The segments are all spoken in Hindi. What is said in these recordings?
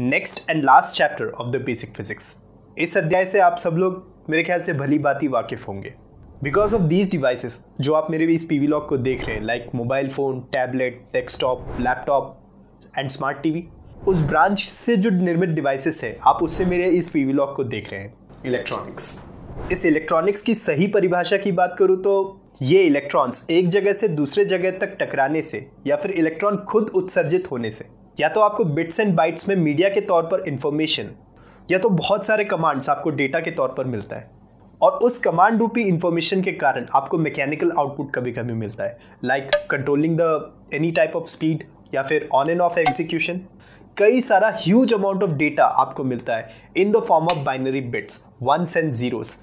next and last chapter of the basic physics इस अध्याय से आप सब लोग मेरे ख्याल से भली बात ही वाकिफ होंगे बिकॉज ऑफ दीज डिवाइसेस जो आप मेरे भी इस पी लॉग को देख रहे हैं like mobile phone tablet desktop laptop and smart TV उस ब्रांच से जो निर्मित डिवाइसेस है आप उससे मेरे इस पी लॉग को देख रहे हैं इलेक्ट्रॉनिक्स इस इलेक्ट्रॉनिक्स की सही परिभाषा की बात करूँ तो ये इलेक्ट्रॉन्स एक जगह से दूसरे जगह तक टकराने से या फिर इलेक्ट्रॉन खुद उत्सर्जित होने से या तो आपको बिट्स एंड बाइट्स में मीडिया के तौर पर इंफॉर्मेशन या तो बहुत सारे कमांड्स आपको डेटा के तौर पर मिलता है और उस कमांड रूपी इंफॉर्मेशन के कारण आपको मैकेनिकल आउटपुट कभी कभी मिलता है like controlling the any type of speed या फिर ऑन एंड ऑफ एग्जीक्यूशन कई सारा ह्यूज अमाउंट ऑफ डेटा आपको मिलता है in the form of binary bits ones and zeros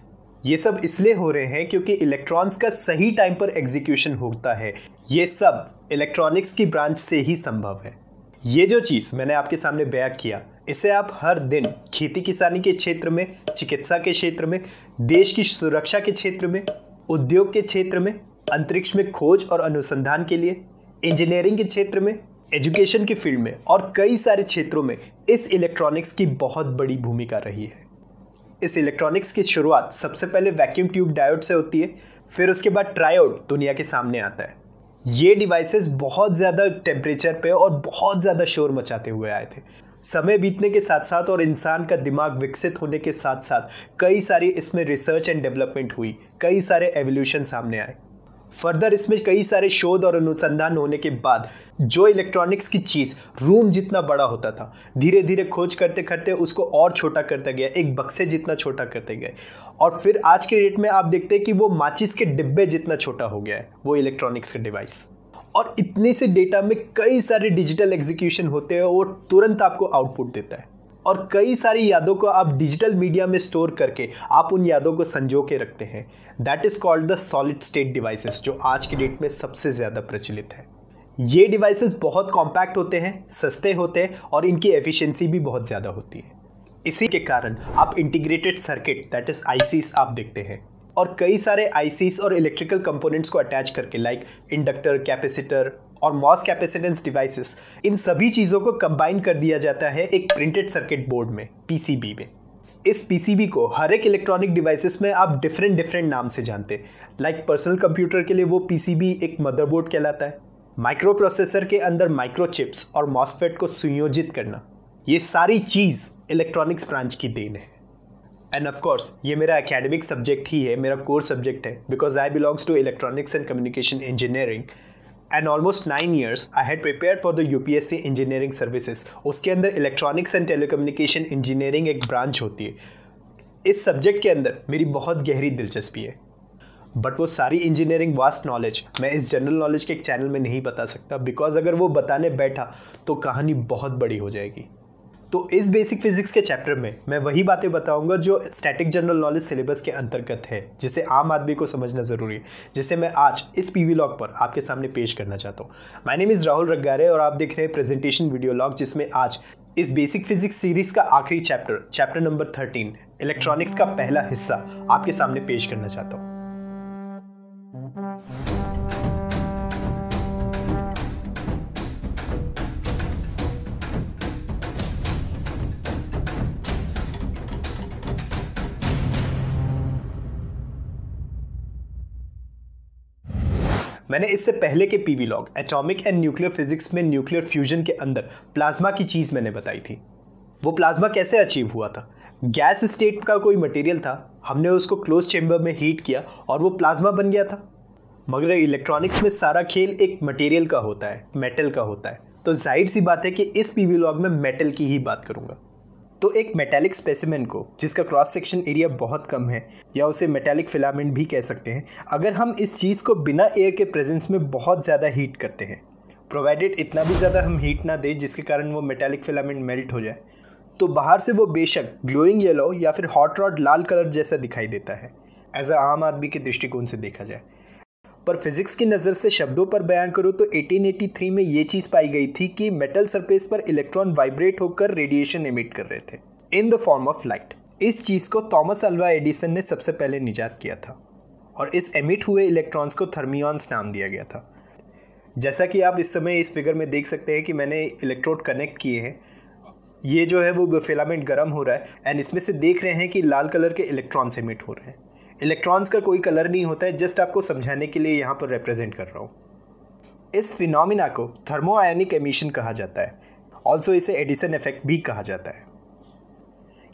ये सब इसलिए हो रहे हैं क्योंकि इलेक्ट्रॉन्स का सही टाइम पर एग्जीक्यूशन होता है ये सब इलेक्ट्रॉनिक्स की ब्रांच से ही संभव है ये जो चीज़ मैंने आपके सामने बयां किया इसे आप हर दिन खेती किसानी के क्षेत्र में चिकित्सा के क्षेत्र में देश की सुरक्षा के क्षेत्र में उद्योग के क्षेत्र में अंतरिक्ष में खोज और अनुसंधान के लिए इंजीनियरिंग के क्षेत्र में एजुकेशन के फील्ड में और कई सारे क्षेत्रों में इस इलेक्ट्रॉनिक्स की बहुत बड़ी भूमिका रही है इस इलेक्ट्रॉनिक्स की शुरुआत सबसे पहले वैक्यूम ट्यूब डायोड से होती है फिर उसके बाद ट्रायोड दुनिया के सामने आता है ये डिवाइसेस बहुत ज़्यादा टेम्परेचर पे और बहुत ज़्यादा शोर मचाते हुए आए थे समय बीतने के साथ साथ और इंसान का दिमाग विकसित होने के साथ साथ कई सारी इसमें रिसर्च एंड डेवलपमेंट हुई कई सारे एवोल्यूशन सामने आए फर्दर इसमें कई सारे शोध और अनुसंधान होने के बाद जो इलेक्ट्रॉनिक्स की चीज़ रूम जितना बड़ा होता था धीरे धीरे खोज करते करते उसको और छोटा करता गया एक बक्से जितना छोटा करते गए और फिर आज के डेट में आप देखते हैं कि वो माचिस के डिब्बे जितना छोटा हो गया है वो इलेक्ट्रॉनिक्स के डिवाइस और इतने से डेटा में कई सारे डिजिटल एग्जीक्यूशन होते हैं वो तुरंत आपको आउटपुट देता है और कई सारी यादों को आप डिजिटल मीडिया में स्टोर करके आप उन यादों को संजो के रखते हैं that is called the solid state devices जो आज के डेट में सबसे ज़्यादा प्रचलित है ये डिवाइसेस बहुत कॉम्पैक्ट होते हैं सस्ते होते हैं और इनकी एफिशिएंसी भी बहुत ज़्यादा होती है इसी के कारण आप integrated circuit that is I आप देखते हैं और कई सारे आईसीस और इलेक्ट्रिकल कंपोनेंट्स को अटैच करके लाइक इंडक्टर कैपेसिटर और मॉस कैपेसिटेंस डिवाइसेस इन सभी चीज़ों को कंबाइन कर दिया जाता है एक प्रिंटेड सर्किट बोर्ड में पीसीबी में इस पीसीबी को हर एक इलेक्ट्रॉनिक डिवाइसेस में आप डिफरेंट डिफरेंट नाम से जानते हैं लाइक पर्सनल कंप्यूटर के लिए वो पीसीबी एक मदरबोर्ड कहलाता है माइक्रो प्रोसेसर के अंदर माइक्रोचिप्स और मॉसफेट को सुयोजित करना ये सारी चीज़ इलेक्ट्रॉनिक्स ब्रांच की देन है एंड ऑफ कोर्स ये मेरा एकेडमिक सब्जेक्ट ही है मेरा कोर सब्जेक्ट है because I belongs to electronics and communication engineering and almost nine years I had prepare for the UPSC engineering services उसके अंदर इलेक्ट्रॉनिक्स एंड टेलीकम्युनिकेशन इंजीनियरिंग एक ब्रांच होती है इस सब्जेक्ट के अंदर मेरी बहुत गहरी दिलचस्पी है बट वो सारी इंजीनियरिंग वास्ट नॉलेज मैं इस जनरल नॉलेज के एक चैनल में नहीं बता सकता बिकॉज अगर वो बताने बैठा तो कहानी बहुत बड़ी हो जाएगी तो इस बेसिक फिजिक्स के चैप्टर में मैं वही बातें बताऊंगा जो स्टैटिक जनरल नॉलेज सिलेबस के अंतर्गत है जिसे आम आदमी को समझना ज़रूरी है जिसे मैं आज इस पीवी लॉग पर आपके सामने पेश करना चाहता हूँ my name is Rahul Raggare और आप देख रहे हैं प्रेजेंटेशन वीडियो लॉग जिसमें आज इस बेसिक फिजिक्स सीरीज का आखिरी chapter chapter number thirteen electronics का पहला हिस्सा आपके सामने पेश करना चाहता हूँ मैंने इससे पहले के vlog atomic and nuclear physics में न्यूक्लियर फ्यूजन के अंदर प्लाज्मा की चीज़ मैंने बताई थी वो प्लाज्मा कैसे अचीव हुआ था गैस स्टेट का कोई मटेरियल था हमने उसको क्लोज चेम्बर में हीट किया और वो प्लाज्मा बन गया था मगर इलेक्ट्रॉनिक्स में सारा खेल एक मटेरियल का होता है मेटल का होता है तो जाहिर सी बात है कि इस वी लॉग में मेटल की ही बात करूंगा तो एक मेटेलिक स्पेसिमेन को जिसका क्रॉस सेक्शन एरिया बहुत कम है या उसे मेटेलिक फिलामेंट भी कह सकते हैं अगर हम इस चीज़ को बिना एयर के प्रेजेंस में बहुत ज़्यादा हीट करते हैं प्रोवाइडेड इतना भी ज़्यादा हम हीट ना दें जिसके कारण वो मेटेलिक फिलामेंट मेल्ट हो जाए तो बाहर से वो बेशक ग्लोइंग येलो या फिर हॉट रॉड लाल कलर जैसा दिखाई देता है एज अ आम आदमी के दृष्टिकोण से देखा जाए पर फिजिक्स की नज़र से शब्दों पर बयान करो तो 1883 में ये चीज़ पाई गई थी कि मेटल सरफेस पर इलेक्ट्रॉन वाइब्रेट होकर रेडिएशन एमिट कर रहे थे in the form of light इस चीज़ को थॉमस अल्वा एडिसन ने सबसे पहले निजात किया था और इस एमिट हुए इलेक्ट्रॉन्स को थर्मियॉन्स नाम दिया गया था जैसा कि आप इस समय इस फिगर में देख सकते हैं कि मैंने इलेक्ट्रोड कनेक्ट किए हैं ये जो है वो फिलामेंट गर्म हो रहा है एंड इसमें से देख रहे हैं कि लाल कलर के इलेक्ट्रॉन्स एमिट हो रहे हैं इलेक्ट्रॉन्स का कोई कलर नहीं होता है जस्ट आपको समझाने के लिए यहाँ पर रिप्रेजेंट कर रहा हूँ इस फिनोमिना को थर्मो आयनिक एमिशन कहा जाता है ऑल्सो इसे एडिसन इफेक्ट भी कहा जाता है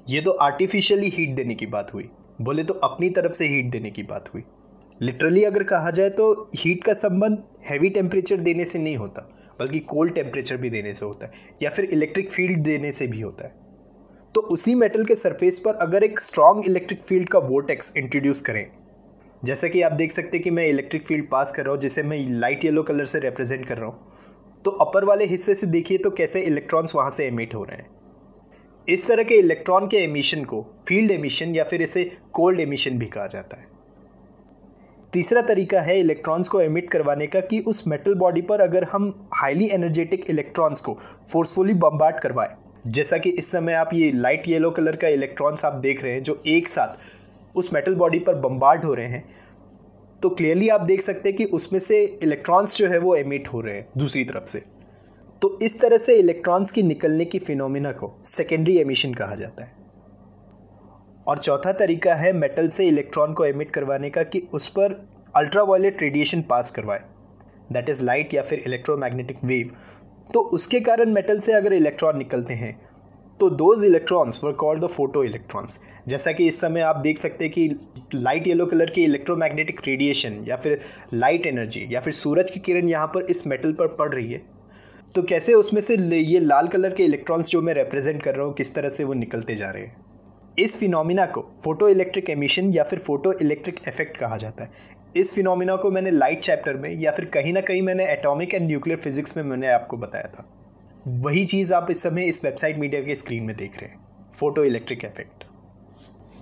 ये तो आर्टिफिशियली हीट देने की बात हुई बोले तो अपनी तरफ से हीट देने की बात हुई लिटरली अगर कहा जाए तो हीट का संबंध हैवी टेम्परेचर देने से नहीं होता बल्कि कोल्ड टेम्परेचर भी देने से होता है या फिर इलेक्ट्रिक फील्ड देने से भी होता है तो उसी मेटल के सरफेस पर अगर एक स्ट्रॉन्ग इलेक्ट्रिक फील्ड का वोटेक्स इंट्रोड्यूस करें जैसा कि आप देख सकते हैं कि मैं इलेक्ट्रिक फील्ड पास कर रहा हूँ जिसे मैं लाइट येलो कलर से रिप्रेजेंट कर रहा हूँ तो अपर वाले हिस्से से देखिए तो कैसे इलेक्ट्रॉन्स वहाँ से एमिट हो रहे हैं इस तरह के इलेक्ट्रॉन के एमिशन को फील्ड एमिशन या फिर इसे कोल्ड एमिशन भी कहा जाता है तीसरा तरीका है इलेक्ट्रॉन्स को एमिट करवाने का कि उस मेटल बॉडी पर अगर हम हाईली एनर्जेटिक इलेक्ट्रॉन्स को फोर्सफुली बम्बार्ड करवाएं जैसा कि इस समय आप ये लाइट येलो कलर का इलेक्ट्रॉन्स आप देख रहे हैं जो एक साथ उस मेटल बॉडी पर बम्बार्ड हो रहे हैं तो क्लियरली आप देख सकते हैं कि उसमें से इलेक्ट्रॉन्स जो है वो एमिट हो रहे हैं दूसरी तरफ से तो इस तरह से इलेक्ट्रॉन्स की निकलने की फिनोमिना को सेकेंडरी एमिशन कहा जाता है और चौथा तरीका है मेटल से इलेक्ट्रॉन को एमिट करवाने का कि उस पर अल्ट्रावायलेट रेडिएशन पास करवाए दैट इज़ लाइट या फिर इलेक्ट्रोमैग्नेटिक वेव तो उसके कारण मेटल से अगर इलेक्ट्रॉन निकलते हैं तो those electrons were called the photo electrons जैसा कि इस समय आप देख सकते हैं कि लाइट येलो कलर की इलेक्ट्रोमैग्नेटिक रेडिएशन या फिर लाइट एनर्जी या फिर सूरज की किरण यहाँ पर इस मेटल पर पड़ रही है तो कैसे उसमें से ये लाल कलर के इलेक्ट्रॉन्स जो मैं रिप्रेजेंट कर रहा हूँ किस तरह से वो निकलते जा रहे हैं इस फिनोमिना को फोटो इलेक्ट्रिक एमिशन या फिर फोटो इलेक्ट्रिक इफेक्ट कहा जाता है इस फिनोमिना को मैंने लाइट चैप्टर में या फिर कहीं ना कहीं मैंने एटॉमिक एंड न्यूक्लियर फिजिक्स में मैंने आपको बताया था वही चीज़ आप इस समय इस वेबसाइट मीडिया के स्क्रीन में देख रहे हैं फोटो इलेक्ट्रिक इफेक्ट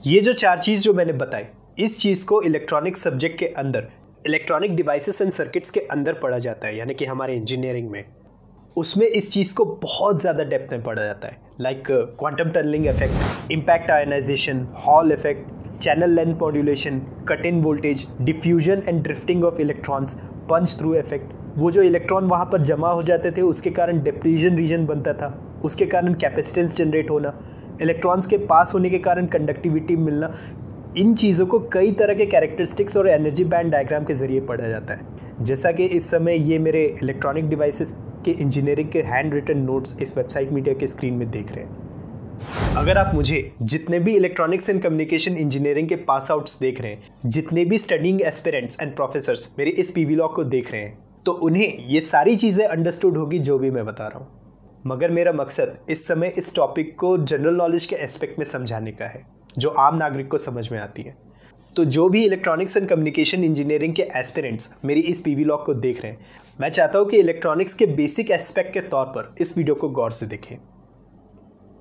ये जो चार चीज़ जो मैंने बताई इस चीज़ को इलेक्ट्रॉनिक सब्जेक्ट के अंदर इलेक्ट्रॉनिक डिवाइसेस एंड सर्किट्स के अंदर पढ़ा जाता है यानी कि हमारे इंजीनियरिंग में उसमें इस चीज़ को बहुत ज़्यादा डेप्थ में पढ़ा जाता है like quantum tunnelling effect impact ionisation hall effect channel length modulation cut in voltage diffusion and drifting of electrons punch through effect वो जो इलेक्ट्रॉन वहाँ पर जमा हो जाते थे उसके कारण डिप्रीजन रीजन बनता था उसके कारण कैपेसिटेंस जनरेट होना इलेक्ट्रॉन्स के पास होने के कारण कंडक्टिविटी मिलना इन चीज़ों को कई तरह के कैरेक्टरिस्टिक्स और एनर्जी बैंड डायग्राम के ज़रिए पढ़ा जाता है जैसा कि इस समय ये मेरे इलेक्ट्रॉनिक डिवाइसेस के इंजीनियरिंग के हैंड रिटन नोट्स इस वेबसाइट मीडिया के स्क्रीन में देख रहे हैं अगर आप मुझे जितने भी इलेक्ट्रॉनिक्स एंड कम्युनिकेशन इंजीनियरिंग के पास आउट्स देख रहे हैं जितने भी स्टडिंग एस्पिरेंट्स एंड प्रोफेसर्स मेरे इस पी लॉग को देख रहे हैं तो उन्हें ये सारी चीज़ें अंडरस्टूड होगी जो भी मैं बता रहा हूँ मगर मेरा मकसद इस समय इस टॉपिक को जनरल नॉलेज के एस्पेक्ट में समझाने का है जो आम नागरिक को समझ में आती है तो जो भी इलेक्ट्रॉनिक्स एंड कम्युनिकेशन इंजीनियरिंग के एस्पिरेंट्स मेरी इस पी लॉग को देख रहे हैं मैं चाहता हूँ कि इलेक्ट्रॉनिक्स के बेसिक एस्पेक्ट के तौर पर इस वीडियो को गौर से देखें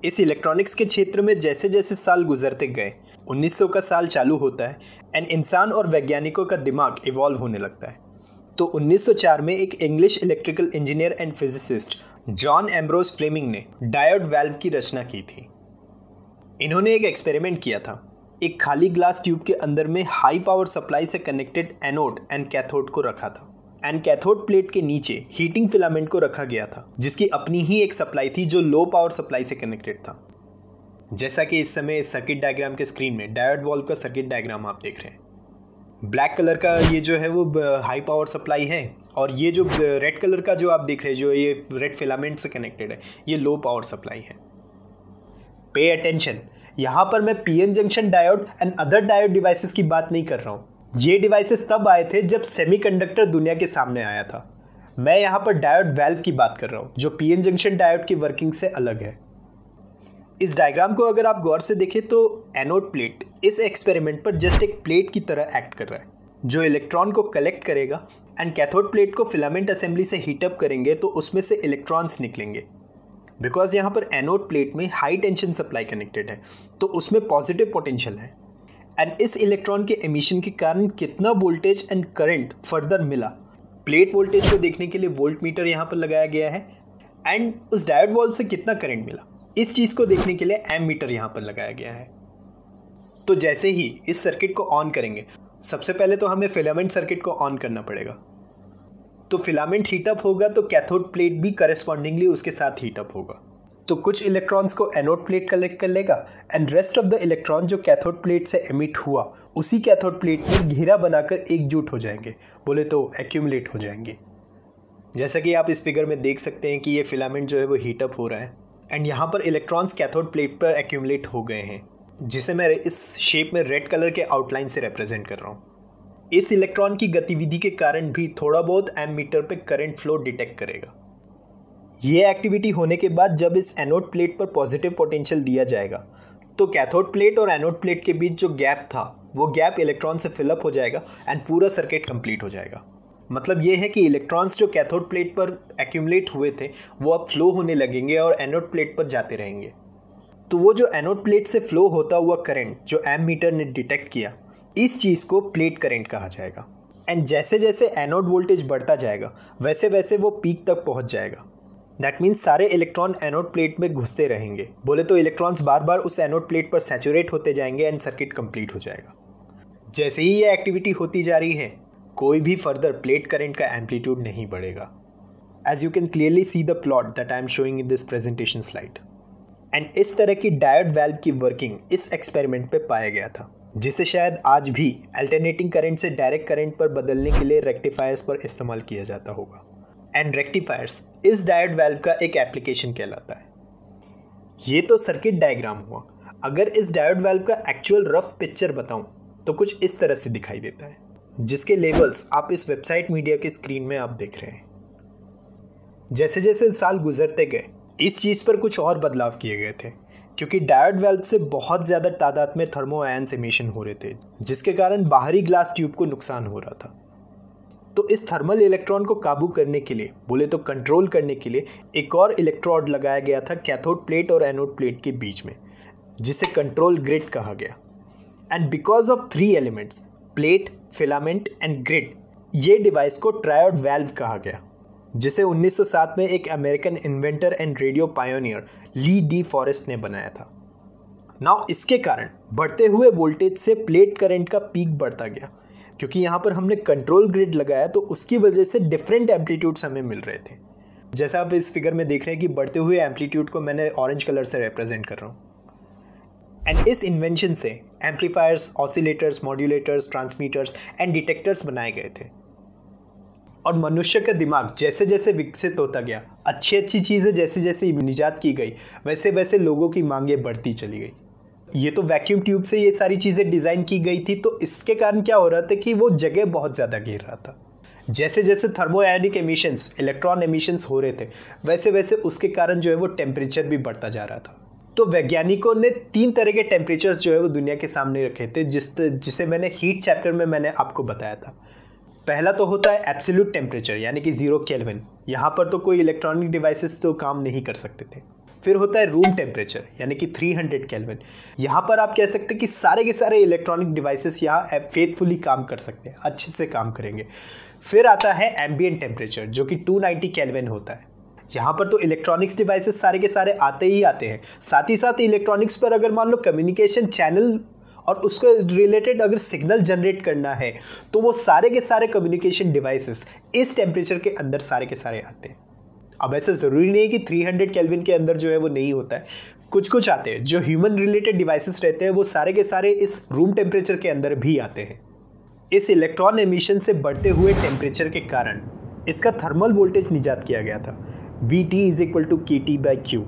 इस इलेक्ट्रॉनिक्स के क्षेत्र में जैसे जैसे साल गुजरते गए 1900 का साल चालू होता है एंड इंसान और वैज्ञानिकों का दिमाग इवॉल्व होने लगता है तो 1904 में एक English electrical engineer and physicist John Ambrose Fleming ने डायोड वेल्व की रचना की थी इन्होंने एक एक्सपेरिमेंट किया था एक खाली ग्लास ट्यूब के अंदर में हाई पावर सप्लाई से कनेक्टेड एनोड एंड कैथोड को रखा था एंड कैथोड प्लेट के नीचे हीटिंग फिलामेंट को रखा गया था जिसकी अपनी ही एक सप्लाई थी जो लो पावर सप्लाई से कनेक्टेड था जैसा कि इस समय सर्किट डायग्राम के स्क्रीन में डायोड वॉल्व का सर्किट डायग्राम आप देख रहे हैं ब्लैक कलर का ये जो है वो हाई पावर सप्लाई है और ये जो रेड uh, कलर का जो आप देख रहे हैं जो ये रेड फिलामेंट से कनेक्टेड है ये लो पावर सप्लाई है पे अटेंशन यहाँ पर मैं PN junction diode and other diode devices की बात नहीं कर रहा हूँ ये डिवाइसेस तब आए थे जब सेमीकंडक्टर दुनिया के सामने आया था मैं यहाँ पर डायोड वेल्व की बात कर रहा हूँ जो पीएन जंक्शन डायोड की वर्किंग से अलग है इस डायग्राम को अगर आप गौर से देखें तो एनोड प्लेट इस एक्सपेरिमेंट पर जस्ट एक प्लेट की तरह एक्ट कर रहा है जो इलेक्ट्रॉन को कलेक्ट करेगा एंड कैथोड प्लेट को फिलामेंट असेंबली से हीटअप करेंगे तो उसमें से इलेक्ट्रॉन्स निकलेंगे बिकॉज यहाँ पर एनोड प्लेट में हाई टेंशन सप्लाई कनेक्टेड है तो उसमें पॉजिटिव पोटेंशियल है एंड इस इलेक्ट्रॉन के एमिशन के कारण कितना वोल्टेज एंड करंट फर्दर मिला प्लेट वोल्टेज को देखने के लिए वोल्ट मीटर यहाँ पर लगाया गया है एंड उस डायोड वॉल से कितना करंट मिला इस चीज़ को देखने के लिए एम मीटर यहाँ पर लगाया गया है तो जैसे ही इस सर्किट को ऑन करेंगे सबसे पहले तो हमें फिलामेंट सर्किट को ऑन करना पड़ेगा तो फिलामेंट हीटअप होगा तो कैथोड प्लेट भी करेस्पॉन्डिंगली उसके साथ हीटअप होगा तो कुछ इलेक्ट्रॉन्स को एनोड प्लेट कलेक्ट कर लेगा and rest of the electron जो कैथोड प्लेट से एमिट हुआ उसी कैथोड प्लेट में घेरा बनाकर एकजुट हो जाएंगे बोले तो एक्यूमुलेट हो जाएंगे जैसा कि आप इस फिगर में देख सकते हैं कि ये फिलामेंट जो है वो हीटअप हो रहा है एंड यहाँ पर इलेक्ट्रॉन्स कैथोड प्लेट पर एक्यूमुलेट हो गए हैं जिसे मैं इस शेप में रेड कलर के आउटलाइन से रिप्रेजेंट कर रहा हूँ इस इलेक्ट्रॉन की गतिविधि के कारण भी थोड़ा बहुत एमीटर पे करंट फ्लो डिटेक्ट करेगा ये एक्टिविटी होने के बाद जब इस एनोड प्लेट पर पॉजिटिव पोटेंशियल दिया जाएगा तो कैथोड प्लेट और एनोड प्लेट के बीच जो गैप था वो गैप इलेक्ट्रॉन से फिलअप हो जाएगा एंड पूरा सर्किट कंप्लीट हो जाएगा मतलब ये है कि इलेक्ट्रॉन्स जो कैथोड प्लेट पर एक्यूमलेट हुए थे वो अब फ्लो होने लगेंगे और एनोड प्लेट पर जाते रहेंगे तो वो जो एनोड प्लेट से फ्लो होता हुआ करंट जो एम मीटर ने डिटेक्ट किया इस चीज़ को प्लेट करंट कहा जाएगा एंड जैसे जैसे एनोड वोल्टेज बढ़ता जाएगा वैसे वैसे वो पीक तक पहुंच जाएगा दैट मीन्स सारे इलेक्ट्रॉन एनोड प्लेट में घुसते रहेंगे बोले तो इलेक्ट्रॉन्स बार बार उस एनोड प्लेट पर सैचुरेट होते जाएंगे एंड सर्किट कंप्लीट हो जाएगा जैसे ही ये एक्टिविटी होती जा रही है कोई भी फर्दर प्लेट करंट का एम्पलीट्यूड नहीं बढ़ेगा as you can clearly see the plot that I am showing in this presentation slide and इस तरह की डायोड वैल्व की वर्किंग इस एक्सपेरिमेंट पे पाया गया था जिसे शायद आज भी अल्टरनेटिंग करंट से डायरेक्ट करंट पर बदलने के लिए रेक्टिफायर्स पर इस्तेमाल किया जाता होगा एंड रेक्टिफायर्स इस डायोड वेल्व का एक एप्लीकेशन कहलाता है ये तो सर्किट डायग्राम हुआ अगर इस डायोड वेल्व का एक्चुअल रफ पिक्चर बताऊं तो कुछ इस तरह से दिखाई देता है जिसके लेबल्स आप इस वेबसाइट मीडिया के स्क्रीन में आप देख रहे हैं जैसे जैसे साल गुजरते गए इस चीज़ पर कुछ और बदलाव किए गए थे क्योंकि डायोड वेल्व से बहुत ज़्यादा तादाद में थर्मो आयन एमिशन हो रहे थे जिसके कारण बाहरी ग्लास ट्यूब को नुकसान हो रहा था तो इस थर्मल इलेक्ट्रॉन को काबू करने के लिए बोले तो कंट्रोल करने के लिए एक और इलेक्ट्रोड लगाया गया था कैथोड प्लेट और एनोड प्लेट के बीच में जिसे कंट्रोल ग्रिड कहा गया and because of three elements plate filament and grid ये डिवाइस को ट्रायोड वेल्व कहा गया जिसे 1907 में एक American inventor and radio pioneer Lee De Forest ने बनाया था नाउ इसके कारण बढ़ते हुए वोल्टेज से प्लेट करंट का पीक बढ़ता गया क्योंकि यहाँ पर हमने कंट्रोल ग्रिड लगाया तो उसकी वजह से डिफरेंट एम्पलीट्यूड्स हमें मिल रहे थे जैसा आप इस फिगर में देख रहे हैं कि बढ़ते हुए एम्पलीट्यूड को मैंने ऑरेंज कलर से रिप्रेजेंट कर रहा हूँ एंड इस इन्वेंशन से amplifiers oscillators modulators transmitters and detectors बनाए गए थे और मनुष्य का दिमाग जैसे जैसे विकसित होता गया अच्छी अच्छी चीज़ें जैसे जैसे निजात की गई वैसे वैसे लोगों की मांगें बढ़ती चली गई ये तो वैक्यूम ट्यूब से ये सारी चीज़ें डिज़ाइन की गई थी तो इसके कारण क्या हो रहा था कि वो जगह बहुत ज़्यादा गिर रहा था जैसे जैसे थर्मोयानिक एमिशंस इलेक्ट्रॉन एमिशंस हो रहे थे वैसे वैसे उसके कारण जो है वो टेम्परेचर भी बढ़ता जा रहा था तो वैज्ञानिकों ने तीन तरह के टेम्परेचर्स जो है वो दुनिया के सामने रखे थे जिस जिसे मैंने हीट चैप्टर में मैंने आपको बताया था पहला तो होता है एब्सोल्यूट टेम्परेचर यानी कि ज़ीरो केल्विन यहाँ पर तो कोई इलेक्ट्रॉनिक डिवाइसेस तो काम नहीं कर सकते थे फिर होता है रूम टेम्परेचर यानी कि 300 हंड्रेड कैलवेन यहाँ पर आप कह सकते हैं कि सारे के सारे इलेक्ट्रॉनिक डिवाइसेस यहाँ फेथफुली काम कर सकते हैं अच्छे से काम करेंगे फिर आता है एम्बियन टेम्परेचर जो कि 290 नाइन्टी कैलवन होता है यहाँ पर तो इलेक्ट्रॉनिक्स डिवाइसेस सारे के सारे आते ही आते हैं साथ ही साथ इलेक्ट्रॉनिक्स पर अगर मान लो कम्युनिकेशन चैनल और उसके रिलेटेड अगर सिग्नल जनरेट करना है तो वो सारे के सारे कम्युनिकेशन डिवाइसेस इस टेम्परेचर के अंदर सारे के सारे आते हैं अब ऐसा ज़रूरी नहीं है कि 300 केल्विन के अंदर जो है वो नहीं होता है कुछ कुछ आते हैं जो ह्यूमन रिलेटेड डिवाइसेस रहते हैं वो सारे के सारे इस रूम टेम्परेचर के अंदर भी आते हैं इस इलेक्ट्रॉन एमिशन से बढ़ते हुए टेम्परेचर के कारण इसका थर्मल वोल्टेज निजात किया गया था V T is equal to K T by Q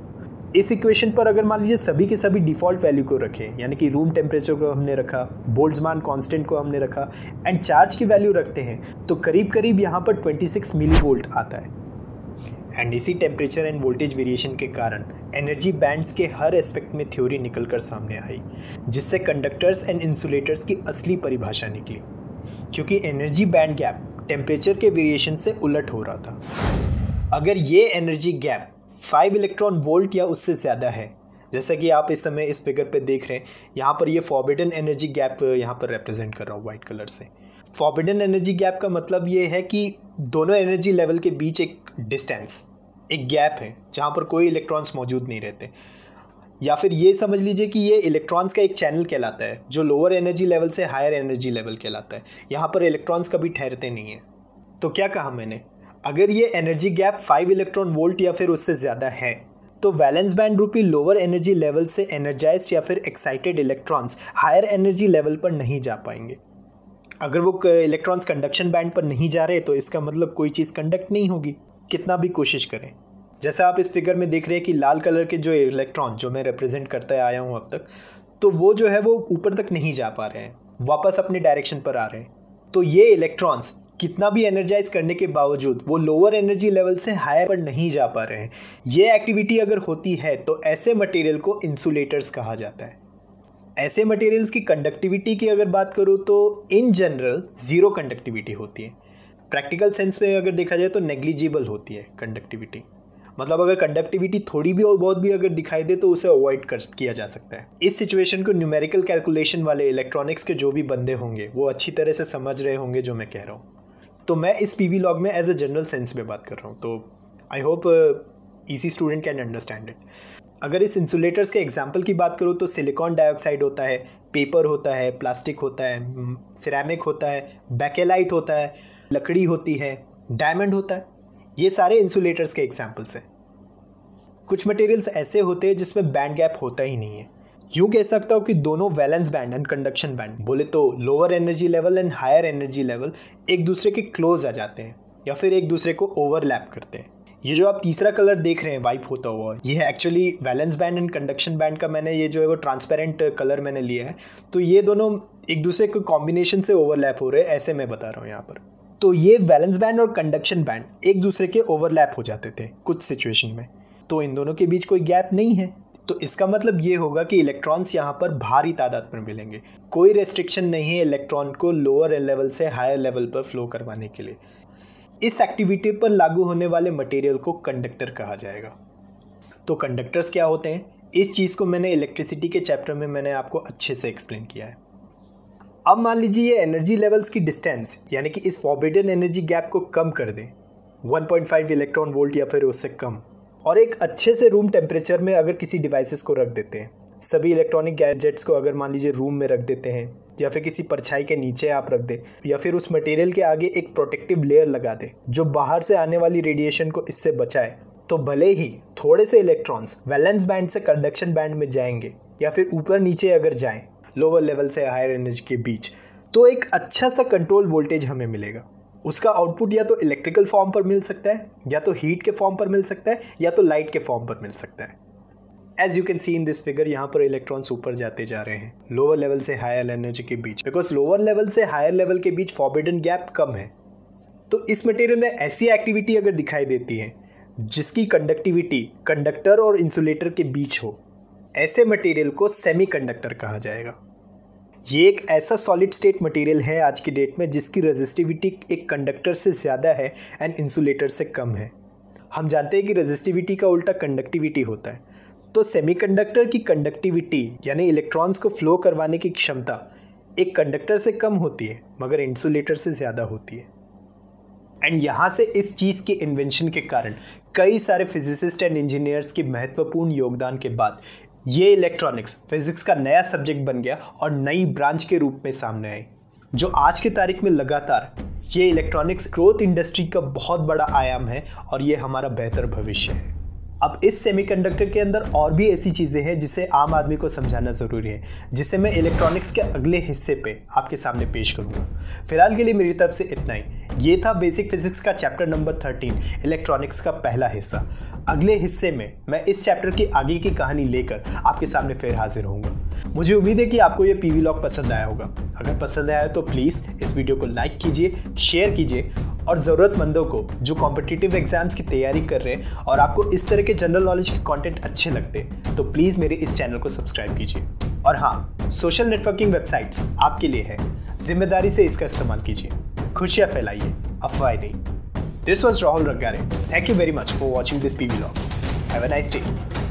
इस इक्वेशन पर अगर मान लीजिए सभी के सभी डिफ़ॉल्ट वैल्यू को रखें यानी कि रूम टेम्परेचर को हमने रखा बोल्ट्जमान कांस्टेंट को हमने रखा एंड चार्ज की वैल्यू रखते हैं तो करीब करीब यहाँ पर 26 मिली वोल्ट आता है एंड इसी टेम्परेचर एंड वोल्टेज वेरिएशन के कारण एनर्जी बैंड्स के हर एस्पेक्ट में थ्योरी निकल कर सामने आई जिससे कंडक्टर्स एंड इंसुलेटर्स की असली परिभाषा निकली क्योंकि एनर्जी बैंड गैप टेम्परेचर के वेरिएशन से उलट हो रहा था अगर ये energy gap five electron volt या उससे ज़्यादा है जैसा कि आप इस समय इस फिगर पे देख रहे हैं यहाँ पर ये फॉर्बिडन एनर्जी गैप यहाँ पर रिप्रेजेंट कर रहा हूँ वाइट कलर से फॉर्बिडन एनर्जी गैप का मतलब ये है कि दोनों एनर्जी लेवल के बीच एक डिस्टेंस एक गैप है जहाँ पर कोई इलेक्ट्रॉन्स मौजूद नहीं रहते या फिर ये समझ लीजिए कि ये इलेक्ट्रॉन्स का एक चैनल कहलाता है जो लोअर एनर्जी लेवल से हायर एनर्जी लेवल कहलाता है यहाँ पर इलेक्ट्रॉन्स कभी ठहरते नहीं हैं तो क्या कहा मैंने अगर ये energy gap five electron volt या फिर उससे ज़्यादा है तो वैलेंस बैंड रूपी लोअर एनर्जी लेवल से एनर्जाइज या फिर excited electrons higher energy level पर नहीं जा पाएंगे अगर वो इलेक्ट्रॉन्स कंडक्शन बैंड पर नहीं जा रहे तो इसका मतलब कोई चीज़ कंडक्ट नहीं होगी कितना भी कोशिश करें जैसा आप इस फिगर में देख रहे हैं कि लाल कलर के जो इलेक्ट्रॉन जो मैं रिप्रेजेंट करता आया हूँ अब तक तो वो जो है वो ऊपर तक नहीं जा पा रहे हैं वापस अपने डायरेक्शन पर आ रहे हैं तो ये इलेक्ट्रॉन्स कितना भी एनर्जाइज करने के बावजूद वो लोअर एनर्जी लेवल से हायर पर नहीं जा पा रहे हैं ये एक्टिविटी अगर होती है तो ऐसे मटेरियल को इंसुलेटर्स कहा जाता है ऐसे मटेरियल्स की कंडक्टिविटी की अगर बात करूँ तो इन जनरल ज़ीरो कंडक्टिविटी होती है प्रैक्टिकल सेंस में अगर देखा जाए तो नेग्लिजिबल होती है कंडक्टिविटी मतलब अगर कंडक्टिविटी थोड़ी भी और बहुत भी अगर दिखाई दे तो उसे अवॉइड कर किया जा सकता है इस सिचुएशन को न्यूमेरिकल कैलकुलेशन वाले इलेक्ट्रॉनिक्स के जो भी बंदे होंगे वो अच्छी तरह से समझ रहे होंगे जो मैं कह रहा हूँ तो मैं इस पी लॉग में एज ए जनरल सेंस में बात कर रहा हूँ तो I hope easy student can understand it अगर इस इंसुलेटर्स के एग्जाम्पल की बात करूँ तो सिलिकॉन डाइऑक्साइड होता है पेपर होता है प्लास्टिक होता है सिरेमिक हम्म, होता है बैकेलाइट होता है लकड़ी होती है डायमंड होता है ये सारे इंसुलेटर्स के एग्जाम्पल्स हैं कुछ मटेरियल्स ऐसे होते हैं जिसमें बैंड गैप होता ही नहीं है यूँ कह सकता हूँ कि दोनों valence band and conduction band बोले तो lower energy level and higher energy level एक दूसरे के क्लोज आ जाते हैं या फिर एक दूसरे को ओवरलैप करते हैं ये जो आप तीसरा कलर देख रहे हैं वाइप होता हुआ ये है actually valence band and conduction band का मैंने ये जो है वो ट्रांसपेरेंट कलर मैंने लिया है तो ये दोनों एक दूसरे के कॉम्बिनेशन से ओवरलैप हो रहे हैं ऐसे मैं बता रहा हूँ यहाँ पर तो ये वैलेंस बैंड और कंडक्शन बैंड एक दूसरे के ओवरलैप हो जाते थे कुछ सिचुएशन में तो इन दोनों के बीच कोई गैप नहीं है तो इसका मतलब ये होगा कि इलेक्ट्रॉन्स यहाँ पर भारी तादाद में मिलेंगे कोई रेस्ट्रिक्शन नहीं है इलेक्ट्रॉन को लोअर लेवल से हायर लेवल पर फ्लो करवाने के लिए इस एक्टिविटी पर लागू होने वाले मटेरियल को कंडक्टर कहा जाएगा तो कंडक्टर्स क्या होते हैं इस चीज़ को मैंने इलेक्ट्रिसिटी के चैप्टर में मैंने आपको अच्छे से एक्सप्लेन किया है अब मान लीजिए ये एनर्जी लेवल्स की डिस्टेंस यानी कि इस फॉरबिडन एनर्जी गैप को कम कर दें 1.5 इलेक्ट्रॉन वोल्ट या फिर उससे कम और एक अच्छे से रूम टेम्परेचर में अगर किसी डिवाइसेस को रख देते हैं सभी इलेक्ट्रॉनिक गैजेट्स को अगर मान लीजिए रूम में रख देते हैं या फिर किसी परछाई के नीचे आप रख दें या फिर उस मटेरियल के आगे एक प्रोटेक्टिव लेयर लगा दें जो बाहर से आने वाली रेडिएशन को इससे बचाए तो भले ही थोड़े से इलेक्ट्रॉन्स वैलेंस बैंड से कंडक्शन बैंड में जाएंगे या फिर ऊपर नीचे अगर जाएं लोअर लेवल से हायर एनर्जी के बीच तो एक अच्छा सा कंट्रोल वोल्टेज हमें मिलेगा उसका आउटपुट या तो इलेक्ट्रिकल फॉर्म पर मिल सकता है या तो हीट के फॉर्म पर मिल सकता है या तो लाइट के फॉर्म पर मिल सकता है as you can see in this figure यहाँ पर इलेक्ट्रॉन्स ऊपर जाते जा रहे हैं लोअर लेवल से हायर एनर्जी के बीच बिकॉज लोअर लेवल से हायर लेवल के बीच फॉरबिडन गैप कम है तो इस मटेरियल में ऐसी एक्टिविटी अगर दिखाई देती है जिसकी कंडक्टिविटी कंडक्टर और इंसुलेटर के बीच हो ऐसे मटेरियल को सेमी कंडक्टर कहा जाएगा ये एक ऐसा सॉलिड स्टेट मटेरियल है आज की डेट में जिसकी रेजिस्टिविटी एक कंडक्टर से ज़्यादा है एंड इंसुलेटर से कम है हम जानते हैं कि रेजिस्टिविटी का उल्टा कंडक्टिविटी होता है तो सेमीकंडक्टर की कंडक्टिविटी यानी इलेक्ट्रॉन्स को फ्लो करवाने की क्षमता एक कंडक्टर से कम होती है मगर इंसुलेटर से ज़्यादा होती है एंड यहाँ से इस चीज़ के इन्वेंशन के कारण कई सारे फिजिसिस्ट एंड इंजीनियर्स के महत्वपूर्ण योगदान के बाद ये इलेक्ट्रॉनिक्स फिजिक्स का नया सब्जेक्ट बन गया और नई ब्रांच के रूप में सामने आई जो आज की तारीख में लगातार ये इलेक्ट्रॉनिक्स ग्रोथ इंडस्ट्री का बहुत बड़ा आयाम है और ये हमारा बेहतर भविष्य है अब इस सेमीकंडक्टर के अंदर और भी ऐसी चीज़ें हैं जिसे आम आदमी को समझाना ज़रूरी है जिसे मैं इलेक्ट्रॉनिक्स के अगले हिस्से पे आपके सामने पेश करूँगा फिलहाल के लिए मेरी तरफ से इतना ही ये था बेसिक फिजिक्स का चैप्टर नंबर थर्टीन इलेक्ट्रॉनिक्स का पहला हिस्सा अगले हिस्से में मैं इस चैप्टर की आगे की कहानी लेकर आपके सामने फिर हाजिर होऊंगा मुझे उम्मीद है कि आपको ये वी लॉग पसंद आया होगा अगर पसंद आया तो प्लीज़ इस वीडियो को लाइक कीजिए शेयर कीजिए और ज़रूरतमंदों को जो कॉम्पिटिटिव एग्जाम्स की तैयारी कर रहे हैं और आपको इस तरह के जनरल नॉलेज के कॉन्टेंट अच्छे लगते तो प्लीज़ मेरे इस चैनल को सब्सक्राइब कीजिए और हाँ सोशल नेटवर्किंग वेबसाइट्स आपके लिए है जिम्मेदारी से इसका इस्तेमाल कीजिए खुशियाँ फैलाइए अफवाह नहीं this was Rahul Rangare thank you very much for watching this P V log have nice day